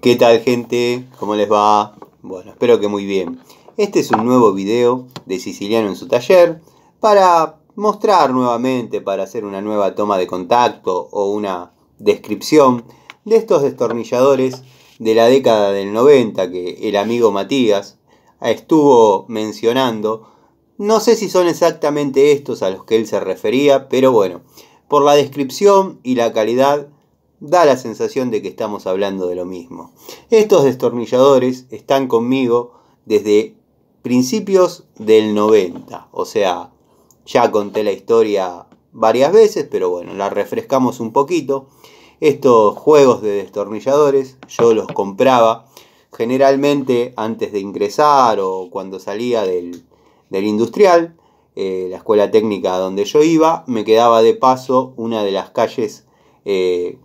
¿Qué tal gente? ¿Cómo les va? Bueno, espero que muy bien. Este es un nuevo video de Siciliano en su taller para mostrar nuevamente, para hacer una nueva toma de contacto o una descripción de estos destornilladores de la década del 90 que el amigo Matías estuvo mencionando. No sé si son exactamente estos a los que él se refería, pero bueno, por la descripción y la calidad da la sensación de que estamos hablando de lo mismo. Estos destornilladores están conmigo desde principios del 90, o sea, ya conté la historia varias veces, pero bueno, la refrescamos un poquito. Estos juegos de destornilladores yo los compraba generalmente antes de ingresar o cuando salía del, industrial, eh, la escuela técnica donde yo iba, me quedaba de paso una de las calles eh,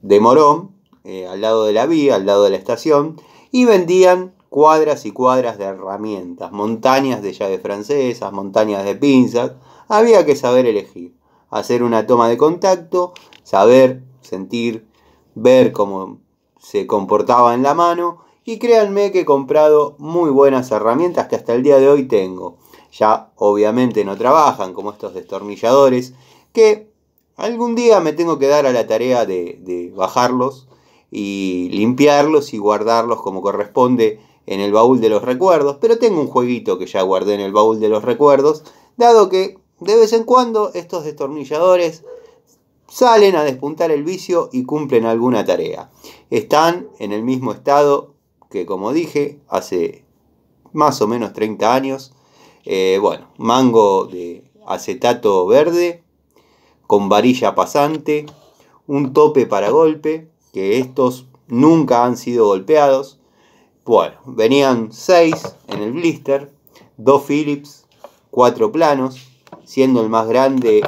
de Morón, eh, al lado de la vía, al lado de la estación, y vendían cuadras y cuadras de herramientas, montañas de llaves francesas, montañas de pinzas. Había que saber elegir, hacer una toma de contacto, saber, sentir, ver cómo se comportaba en la mano y créanme que he comprado muy buenas herramientas que hasta el día de hoy tengo. Ya obviamente no trabajan como estos destornilladores que Algún día me tengo que dar a la tarea de, bajarlos y limpiarlos y guardarlos como corresponde en el baúl de los recuerdos, pero tengo un jueguito que ya guardé en el baúl de los recuerdos, dado que de vez en cuando estos destornilladores salen a despuntar el vicio y cumplen alguna tarea. Están en el mismo estado que, como dije, hace más o menos 30 años. Eh, bueno, mango de acetato verde con varilla pasante, un tope para golpe, que estos nunca han sido golpeados. Bueno, venían 6 en el blister, 2 Phillips, 4 planos, siendo el más grande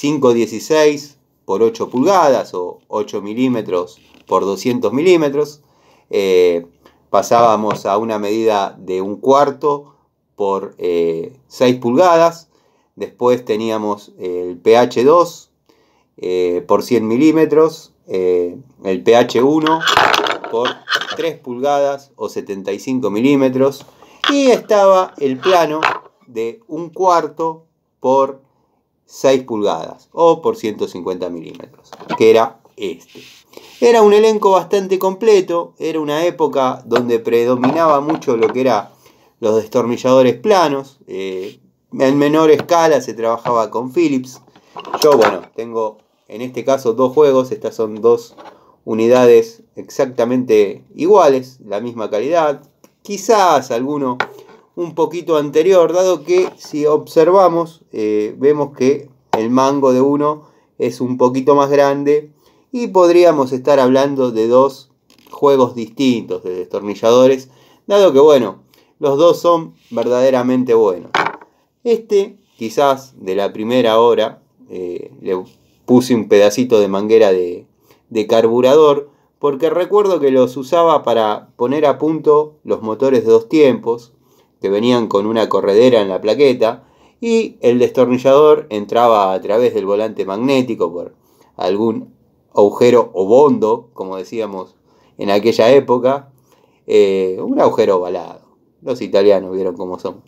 5.16 por 8 pulgadas o 8 milímetros por 200 milímetros. Eh, pasábamos a una medida de un cuarto por 6 eh, pulgadas Después teníamos el pH 2 eh, por 100 milímetros, eh, el pH 1 por 3 pulgadas o 75 milímetros. Y estaba el plano de un cuarto por 6 pulgadas o por 150 milímetros, que era este. Era un elenco bastante completo, era una época donde predominaba mucho lo que era los destornilladores planos, eh, en menor escala se trabajaba con Philips. Yo, bueno, tengo en este caso dos juegos, estas son dos unidades exactamente iguales, la misma calidad, quizás alguno un poquito anterior, dado que si observamos eh, vemos que el mango de uno es un poquito más grande y podríamos estar hablando de dos juegos distintos de destornilladores, dado que bueno, los dos son verdaderamente buenos. Este, quizás de la primera hora, eh, le puse un pedacito de manguera de, carburador, porque recuerdo que los usaba para poner a punto los motores de dos tiempos, que venían con una corredera en la plaqueta, y el destornillador entraba a través del volante magnético por algún agujero o bondo, como decíamos en aquella época, eh, un agujero ovalado. Los italianos vieron cómo son.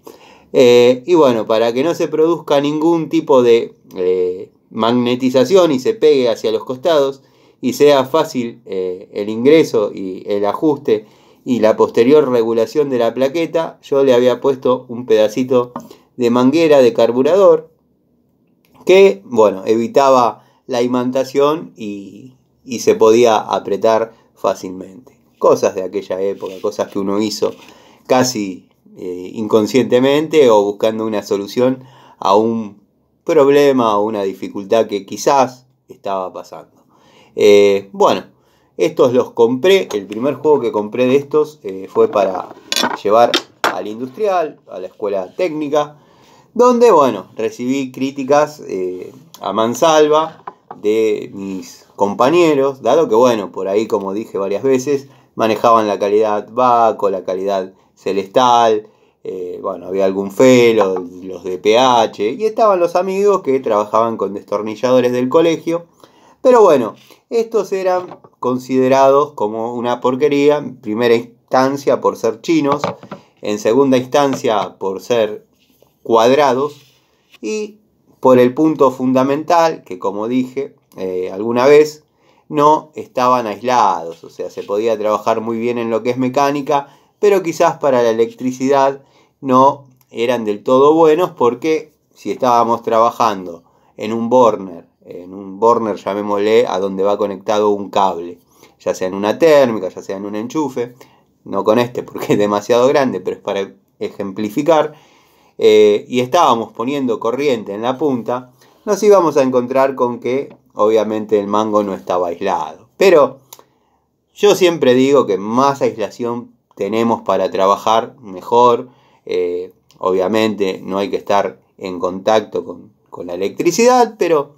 Eh, y bueno, para que no se produzca ningún tipo de eh, magnetización y se pegue hacia los costados y sea fácil eh, el ingreso y el ajuste y la posterior regulación de la plaqueta, yo le había puesto un pedacito de manguera de carburador que, bueno, evitaba la imantación y, y se podía apretar fácilmente. Cosas de aquella época, cosas que uno hizo casi eh, inconscientemente o buscando una solución a un problema o una dificultad que quizás estaba pasando. Eh, bueno, estos los compré. El primer juego que compré de estos eh, fue para llevar al industrial, a la escuela técnica, donde, bueno, recibí críticas a mansalva de mis compañeros, dado que, bueno, por ahí, como dije varias veces, manejaban la calidad Baco, la calidad Celestal, eh, bueno, había algún felo, los de PH, y estaban los amigos que trabajaban con destornilladores del colegio. Pero bueno, estos eran considerados como una porquería, en primera instancia por ser chinos, en segunda instancia por ser cuadrados y por el punto fundamental que como dije eh, alguna vez, no estaban aislados, o sea, se podía trabajar muy bien en lo que es mecánica, pero quizás para la electricidad no eran del todo buenos porque si estábamos trabajando en un borner en un borner llamémosle a donde va conectado un cable, ya sea en una térmica, ya sea en un enchufe, no con este porque es demasiado grande, pero es para ejemplificar, eh, y estábamos poniendo corriente en la punta, nos íbamos a encontrar con que obviamente el mango no estaba aislado. Pero yo siempre digo que más aislación tenemos para trabajar mejor. Eh, obviamente no hay que estar en contacto con, la electricidad, pero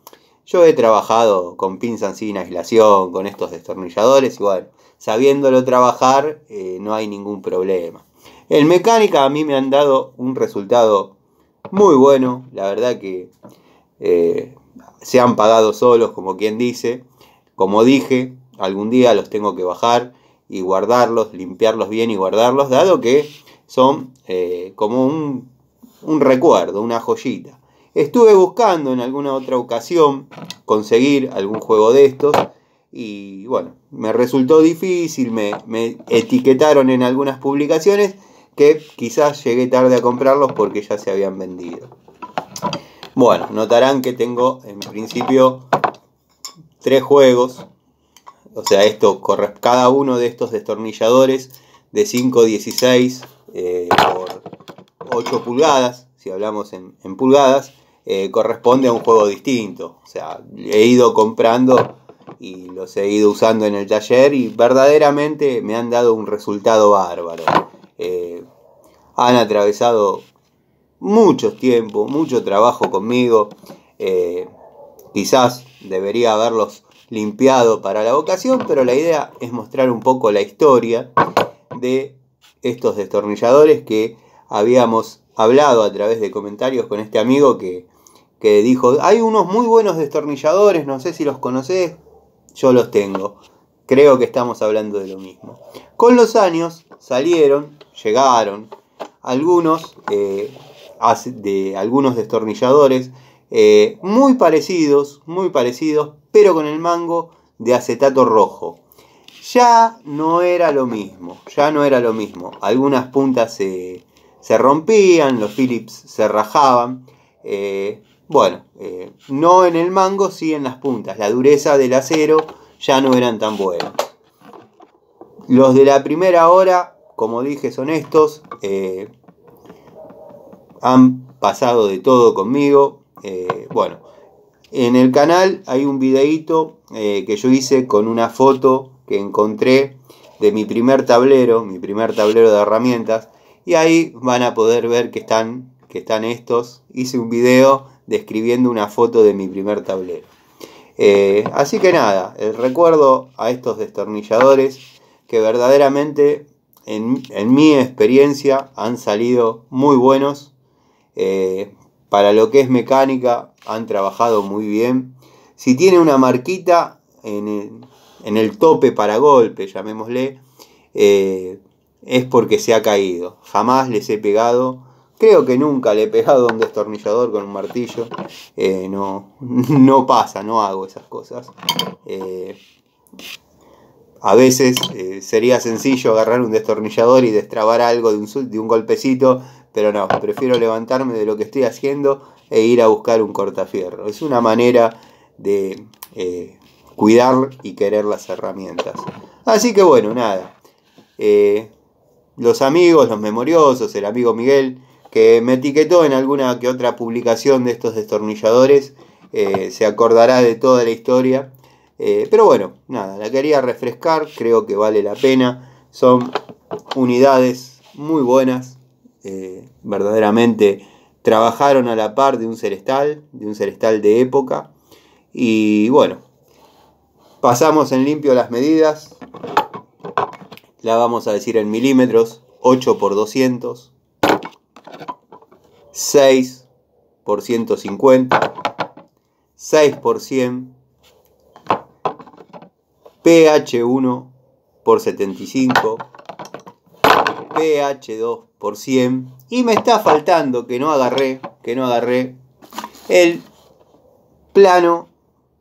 yo he trabajado con pinzas sin aislación, con estos destornilladores, igual. sabiéndolo trabajar eh, no hay ningún problema. En mecánica a mí me han dado un resultado muy bueno, la verdad que eh, se han pagado solos, como quien dice. Como dije, algún día los tengo que bajar y guardarlos, limpiarlos bien y guardarlos, dado que son eh, como un, recuerdo, una joyita. Estuve buscando en alguna otra ocasión conseguir algún juego de estos y bueno, me resultó difícil, me, me, etiquetaron en algunas publicaciones que quizás llegué tarde a comprarlos porque ya se habían vendido. Bueno, notarán que tengo en principio tres juegos. O sea, esto cada uno de estos destornilladores de 5.16 eh, por 8 pulgadas, si hablamos en, pulgadas, eh, corresponde a un juego distinto. O sea, he ido comprando y los he ido usando en el taller y verdaderamente me han dado un resultado bárbaro. Eh, han atravesado mucho tiempo, mucho trabajo conmigo. Eh, quizás debería haberlos limpiado para la vocación, pero la idea es mostrar un poco la historia de estos destornilladores que habíamos hablado a través de comentarios con este amigo que, dijo, hay unos muy buenos destornilladores, no sé si los conoces, yo los tengo. Creo que estamos hablando de lo mismo. Con los años salieron, llegaron, algunos eh, de algunos destornilladores eh, muy parecidos, muy parecidos, pero con el mango de acetato rojo. Ya no era lo mismo, ya no era lo mismo. Algunas puntas se, rompían, los Phillips se rajaban. Eh, bueno, eh, no en el mango, sí en las puntas. La dureza del acero ya no eran tan buenas Los de la primera hora, como dije, son estos han pasado de todo conmigo. Eh, bueno, en el canal hay un videito eh, que yo hice con una foto que encontré de mi primer tablero, mi primer tablero de herramientas. Y ahí van a poder ver que están, que están estos. Hice un video describiendo una foto de mi primer tablero. Eh, así que nada, el recuerdo a estos destornilladores que verdaderamente en mi experiencia han salido muy buenos eh, para lo que es mecánica, han trabajado muy bien. Si tiene una marquita en el, tope para golpe, llamémosle, eh, es porque se ha caído. Jamás les he pegado. Creo que nunca le he pegado un destornillador con un martillo. Eh, no, no pasa, no hago esas cosas. a veces sería sencillo agarrar un destornillador y destrabar algo de un golpecito, pero no, prefiero levantarme de lo que estoy haciendo e ir a buscar un cortafierro. Es una manera de eh, cuidar y querer las herramientas. Así que bueno, nada. Eh, los amigos, los memoriosos, el amigo Miguel, que me etiquetó en alguna que otra publicación de estos destornilladores, eh, se acordará de toda la historia. pero bueno, nada, la quería refrescar, creo que vale la pena. Son unidades muy buenas, eh, verdaderamente trabajaron a la par de un cerestal de un celestal de época. Y bueno, pasamos en limpio las medidas, la vamos a decir en milímetros, 8 por 200, 6 por 150, 6 por 100, pH 1 por 75, pH 2 100. Y me está faltando, que no agarré, que no agarré, el plano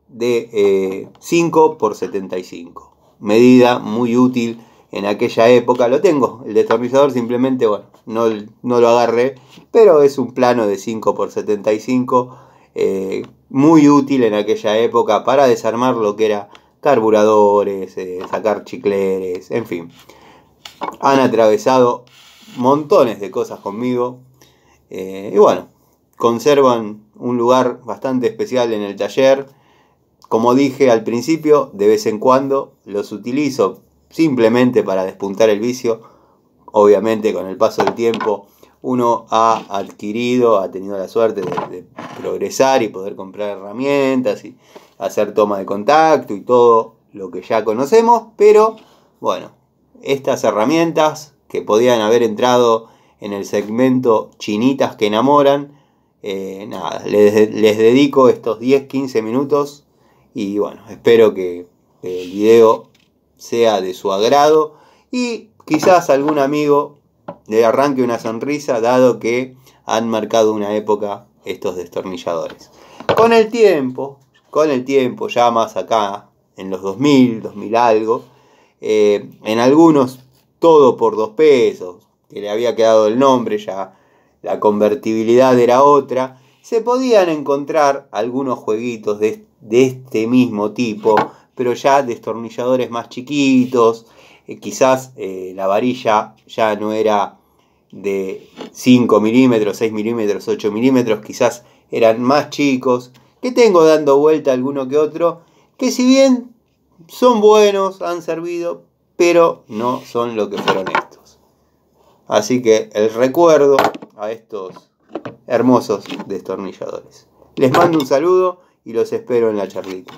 de 5 eh, por 75. Medida muy útil en aquella época. Lo tengo, el destornillador simplemente, bueno, no, no lo agarré, pero es un plano de 5 por 75. Eh, muy útil en aquella época para desarmar lo que era carburadores, eh, sacar chicleres, en fin. Han atravesado montones de cosas conmigo. Eh, y bueno, conservan un lugar bastante especial en el taller. Como dije al principio, de vez en cuando los utilizo simplemente para despuntar el vicio. Obviamente con el paso del tiempo uno ha adquirido, ha tenido la suerte de progresar y poder comprar herramientas y hacer toma de contacto y todo lo que ya conocemos. Pero bueno, estas herramientas que podían haber entrado en el segmento chinitas que enamoran. Eh, nada, les, dedico estos 10-15 minutos y bueno, espero que el video sea de su agrado y quizás algún amigo le arranque una sonrisa dado que han marcado una época estos destornilladores. Con el tiempo, con el tiempo, ya más acá, en los 2000, 2000 algo, eh, en algunos todo por dos pesos, que le había quedado el nombre, ya la convertibilidad era otra, se podían encontrar algunos jueguitos de, este mismo tipo, pero ya destornilladores más chiquitos, eh, quizás eh, la varilla ya no era de 5 milímetros, 6 milímetros, 8 milímetros, quizás eran más chicos, que tengo dando vuelta alguno que otro, que si bien son buenos, han servido, pero no son lo que fueron estos. Así que el recuerdo a estos hermosos destornilladores. Les mando un saludo y los espero en la charlita.